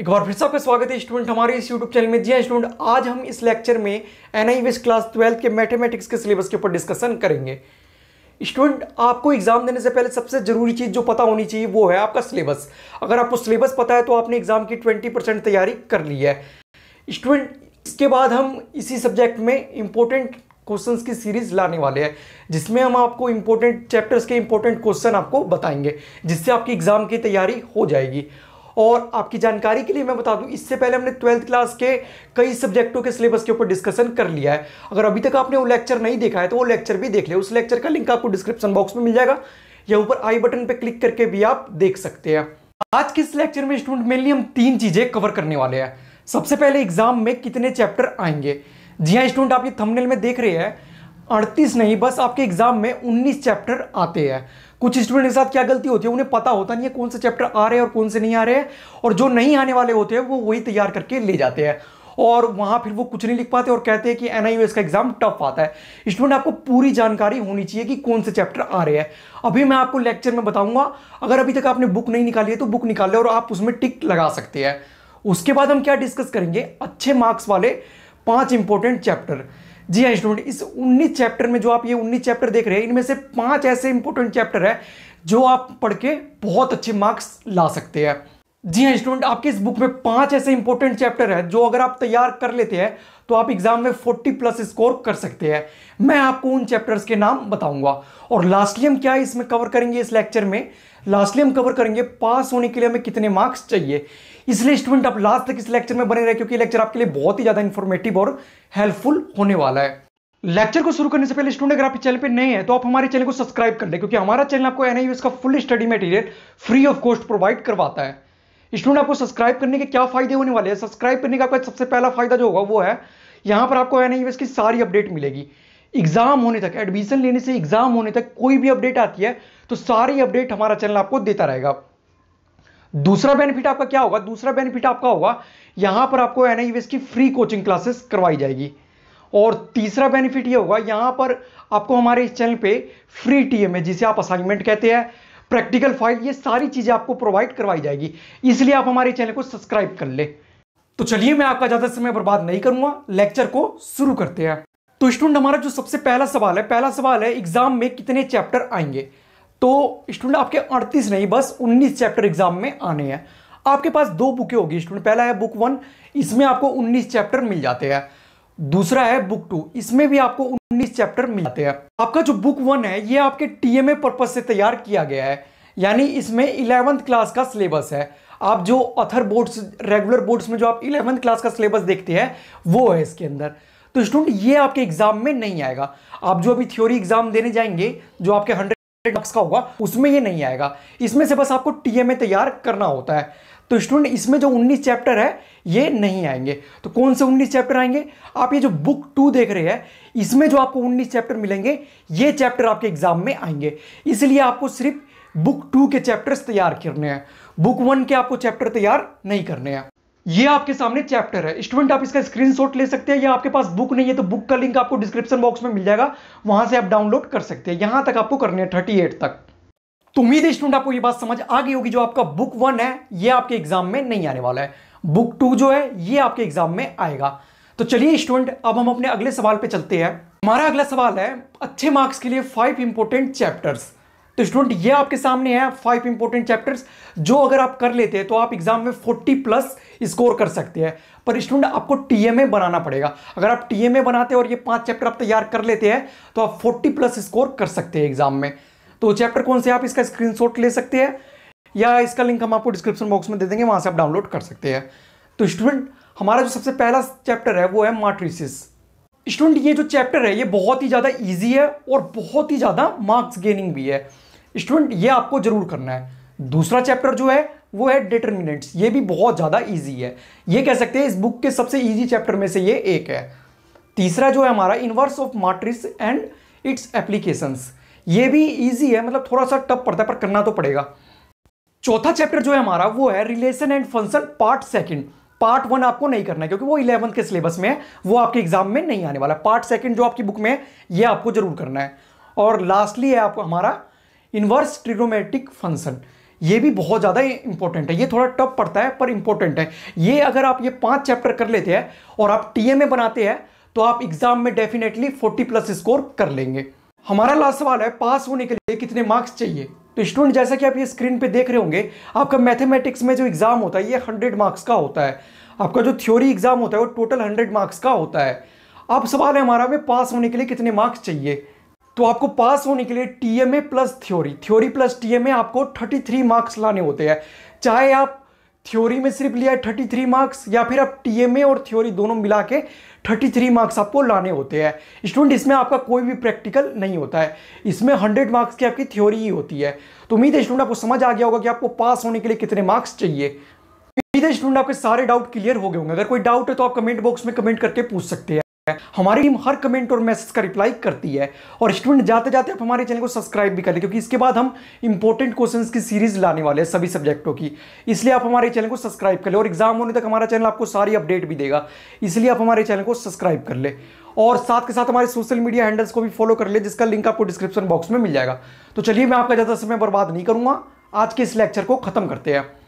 एक बार फिर से आपका स्वागत है स्टूडेंट हमारे इस यूट्यूब चैनल में जी हाँ स्टूडेंट आज हम इस लेक्चर में एन आई क्लास ट्वेल्थ के मैथमेटिक्स के सिलेबस के ऊपर डिस्कशन करेंगे स्टूडेंट आपको एग्जाम देने से पहले सबसे जरूरी चीज़ जो पता होनी चाहिए वो है आपका सिलेबस अगर आपको सिलेबस पता है तो आपने एग्जाम की ट्वेंटी परसेंट तैयारी कर ली है स्टूडेंट इसके बाद हम इसी सब्जेक्ट में इम्पोर्टेंट क्वेश्चंस की सीरीज लाने वाले हैं जिसमें हम आपको इम्पोर्टेंट चैप्टर्स के इम्पोर्टेंट क्वेश्चन आपको बताएंगे जिससे आपकी एग्जाम की तैयारी हो जाएगी और आपकी जानकारी के लिए मैं बता दूं इससे पहले हमने ट्वेल्थ क्लास के कई सब्जेक्टों के सिलेबस के ऊपर डिस्कशन कर लिया है अगर अभी तक आपने वो लेक्चर नहीं देखा है तो वो लेक्चर भी देख ले उस लेक्चर का लिंक आपको डिस्क्रिप्शन बॉक्स में मिल जाएगा या ऊपर आई बटन पर क्लिक करके भी आप देख सकते हैं आज के इस लेक्चर में स्टूडेंट मेनली हम तीन चीज़ें कवर करने वाले हैं सबसे पहले एग्जाम में कितने चैप्टर आएंगे जी हाँ स्टूडेंट आप ये थंबनेल में देख रहे हैं अड़तीस नहीं बस आपके एग्जाम में उन्नीस चैप्टर आते हैं कुछ स्टूडेंट के साथ क्या गलती होती है उन्हें पता होता नहीं है कौन से चैप्टर आ रहे हैं और कौन से नहीं आ रहे हैं और जो नहीं आने वाले होते हैं वो वही तैयार करके ले जाते हैं और वहाँ फिर वो कुछ नहीं लिख पाते और कहते हैं कि एन का एग्जाम टफ आता है स्टूडेंट आपको पूरी जानकारी होनी चाहिए कि कौन से चैप्टर आ रहे हैं अभी मैं आपको लेक्चर में बताऊंगा अगर अभी तक आपने बुक नहीं निकाली है तो बुक निकाल लें और आप उसमें टिक लगा सकते हैं उसके बाद हम क्या डिस्कस करेंगे अच्छे मार्क्स वाले पाँच इंपॉर्टेंट चैप्टर जी हाँ स्टूडेंट इस उन्नीस चैप्टर में जो आप ये उन्नीस चैप्टर देख रहे हैं इनमें से पांच ऐसे इंपॉर्टेंट चैप्टर है जो आप पढ़ के बहुत अच्छे मार्क्स ला सकते हैं जी हाँ स्टूडेंट आपके इस बुक में पांच ऐसे इंपॉर्टेंट चैप्टर है जो अगर आप तैयार कर लेते हैं तो आप एग्जाम में 40 प्लस स्कोर कर सकते हैं मैं आपको उन चैप्टर्स के नाम बताऊंगा और लास्टली हम क्या इसमें कवर करेंगे इस लेक्चर में लास्टली हम कवर करेंगे पास होने के लिए हमें कितने मार्क्स चाहिए इसलिए स्टूडेंट आप लास्ट तक इस लेक्चर में बने रहे क्योंकि लेक्चर आपके लिए बहुत ही ज़्यादा इन्फॉर्मेटिव और हेल्पफुल होने वाला है लेक्चर को शुरू करने से पहले स्टूडेंट अगर आप चैनल पे नए हैं तो आप हमारे चैनल को सब्सक्राइब कर लें क्योंकि हमारा चैनल आपको एनआईयूएस का full study material free of cost provide करवाता है स्टूडेंट आपको सब्सक्राइब करने के क्या फायदे होने वाले हैं सब्सक्राइब करने का आपका सबसे पहला फायदा जो होगा वो है यहां पर आपको एन की सारी अपडेट मिलेगी एग्जाम होने तक एडमिशन लेने से एग्जाम होने तक कोई भी अपडेट आती है तो सारी अपडेट हमारा चैनल आपको देता रहेगा दूसरा बेनिफिट आपका क्या होगा दूसरा बेनिफिट आपका होगा यहां पर आपको एन की फ्री कोचिंग क्लासेस करवाई जाएगी और तीसरा बेनिफिट ये होगा यहां पर आपको हमारे इस चैनल पे फ्री टीएमए जिसे आप असाइनमेंट कहते हैं प्रैक्टिकल फाइल ये सारी चीज़ें आपको प्रोवाइड करवाई जाएगी इसलिए आप हमारे चैनल को सब्सक्राइब कर ले तो चलिए मैं आपका ज़्यादा समय बर्बाद नहीं करूंगा लेक्चर को शुरू करते हैं तो स्टूडेंट हमारा जो सबसे पहला सवाल है पहला सवाल है एग्जाम में कितने चैप्टर आएंगे तो स्टूडेंट आपके 38 नहीं बस 19 चैप्टर एग्जाम में आने हैं आपके पास दो बुकें होगी स्टूडेंट पहला है बुक वन इसमें आपको 19 चैप्टर मिल जाते हैं दूसरा है बुक टू इसमें भी आपको उन्नीस चैप्टर मिल जाते हैं आपका जो बुक वन है ये आपके टीएमए पर्पज से तैयार किया गया है यानी इसमें इलेवंथ क्लास का सिलेबस है आप जो अथर बोर्ड्स रेगुलर बोर्ड्स में जो आप इलेवंथ क्लास का सिलेबस देखते हैं वो है इसके अंदर तो स्टूडेंट ये आपके एग्जाम में नहीं आएगा आप जो अभी थ्योरी एग्जाम देने जाएंगे जो आपके हंड्रेड मार्क्स का होगा उसमें ये नहीं आएगा इसमें से बस आपको टीएमए तैयार करना होता है तो स्टूडेंट इसमें जो 19 चैप्टर है ये नहीं आएंगे तो कौन से 19 चैप्टर आएंगे आप ये जो बुक टू देख रहे हैं इसमें जो आपको 19 चैप्टर मिलेंगे ये चैप्टर आपके एग्जाम में आएंगे इसलिए आपको सिर्फ बुक टू के चैप्टर्स तैयार करने हैं बुक वन के आपको चैप्टर तैयार नहीं करने हैं ये आपके सामने चैप्टर है स्टूडेंट आप इसका स्क्रीनशॉट ले सकते हैं या आपके पास बुक नहीं है तो बुक का लिंक आपको डिस्क्रिप्शन बॉक्स में मिल जाएगा वहां से आप डाउनलोड कर सकते हैं यहां तक आपको करने हैं थर्टी तक तो उम्मीद है स्टूडेंट आपको ये बात समझ आ गई होगी जो आपका बुक वन है ये आपके एग्जाम में नहीं आने वाला है बुक टू जो है ये आपके एग्जाम में आएगा तो चलिए स्टूडेंट अब हम अपने अगले सवाल पे चलते हैं हमारा अगला सवाल है अच्छे मार्क्स के लिए फाइव इंपोर्टेंट चैप्टर्स तो स्टूडेंट ये आपके सामने है फाइव इंपोर्टेंट चैप्टर्स जो अगर आप कर लेते हैं तो आप एग्जाम में फोर्टी प्लस स्कोर कर सकते हैं पर स्टूडेंट आपको टीएमए बनाना पड़ेगा अगर आप टीएमए बनाते हैं और ये पांच चैप्टर आप तैयार कर लेते हैं तो आप फोर्टी प्लस स्कोर कर सकते हैं एग्जाम में तो चैप्टर कौन से आप इसका स्क्रीनशॉट ले सकते हैं या इसका लिंक हम आपको डिस्क्रिप्शन बॉक्स में दे देंगे वहां से आप डाउनलोड कर सकते हैं तो स्टूडेंट हमारा जो सबसे पहला चैप्टर है वो है माट्रिसिस स्टूडेंट ये जो चैप्टर है ये बहुत ही ज़्यादा ईजी है और बहुत ही ज़्यादा मार्क्स गेनिंग भी है स्टूडेंट ये आपको जरूर करना है दूसरा चैप्टर जो है वो है डिटर्मिनेंट्स ये भी बहुत ज़्यादा ईजी है ये कह सकते हैं इस बुक के सबसे ईजी चैप्टर में से ये एक है तीसरा जो है हमारा inverse of matrix and its applications ये भी ईजी है मतलब थोड़ा सा टफ पड़ता है पर करना तो पड़ेगा चौथा चैप्टर जो है हमारा वो है relation and function part second part one आपको नहीं करना है क्योंकि वो इलेवंथ के सिलेबस में है वो आपके एग्जाम में नहीं आने वाला पार्ट सेकंड जो आपकी बुक में है ये आपको जरूर करना है और लास्टली है आपको हमारा इन्वर्स ट्रिग्नोमेट्रिक फंक्शन ये भी बहुत ज़्यादा इंपॉर्टेंट है ये थोड़ा टफ पड़ता है पर इंपॉर्टेंट है ये अगर आप ये पांच चैप्टर कर लेते हैं और आप टी बनाते हैं तो आप एग्जाम में डेफिनेटली 40 प्लस स्कोर कर लेंगे हमारा लास्ट सवाल है पास होने के लिए कितने मार्क्स चाहिए तो स्टूडेंट जैसा कि आप ये स्क्रीन पे देख रहे होंगे आपका मैथमेटिक्स में जो एग्ज़ाम होता है ये हंड्रेड मार्क्स का होता है आपका जो थ्योरी एग्ज़ाम होता है वो टोटल हंड्रेड मार्क्स का होता है अब सवाल है हमारा में पास होने के लिए कितने मार्क्स चाहिए तो आपको पास होने के लिए T plus theory theory plus T आपको थर्टी थ्री मार्क्स लाने होते हैं चाहे आप थ्योरी में सिर्फ लिया है थर्टी थ्री मार्क्स या फिर आप टीएमए और थ्योरी दोनों मिला के थर्टी थ्री मार्क्स आपको लाने होते हैं स्टूडेंट इसमें आपका कोई भी प्रैक्टिकल नहीं होता है इसमें हंड्रेड मार्क्स की आपकी थ्योरी ही होती है तो उम्मीद है स्टूडेंट आपको समझ आ गया होगा कि आपको पास होने के लिए कितने मार्क्स चाहिए उम्मीद है स्टूडेंट आपके सारे डाउट क्लियर हो गए होंगे अगर कोई डाउट है तो आप कमेंट बॉक्स में कमेंट करके पूछ सकते हैं है हमारी टीम हर कमेंट और मैसेज का रिप्लाई करती है और स्टूडेंट जाते जाते आप हमारे चैनल को सब्सक्राइब भी कर ले क्योंकि इसके बाद हम इंपॉर्टेंट क्वेश्चंस की सीरीज लाने वाले हैं सभी सब्जेक्टों की इसलिए आप हमारे चैनल को सब्सक्राइब कर ले और एग्जाम होने तक हमारा चैनल आपको सारी अपडेट भी देगा इसलिए आप हमारे चैनल को सब्सक्राइब कर ले और साथ के साथ हमारे सोशल मीडिया हैंडल्स को भी फॉलो कर ले जिसका लिंक आपको डिस्क्रिप्शन बॉक्स में मिल जाएगा तो चलिए मैं आपका ज़्यादा समय बर्बाद नहीं करूंगा आज के इस लेक्चर को खत्म करते हैं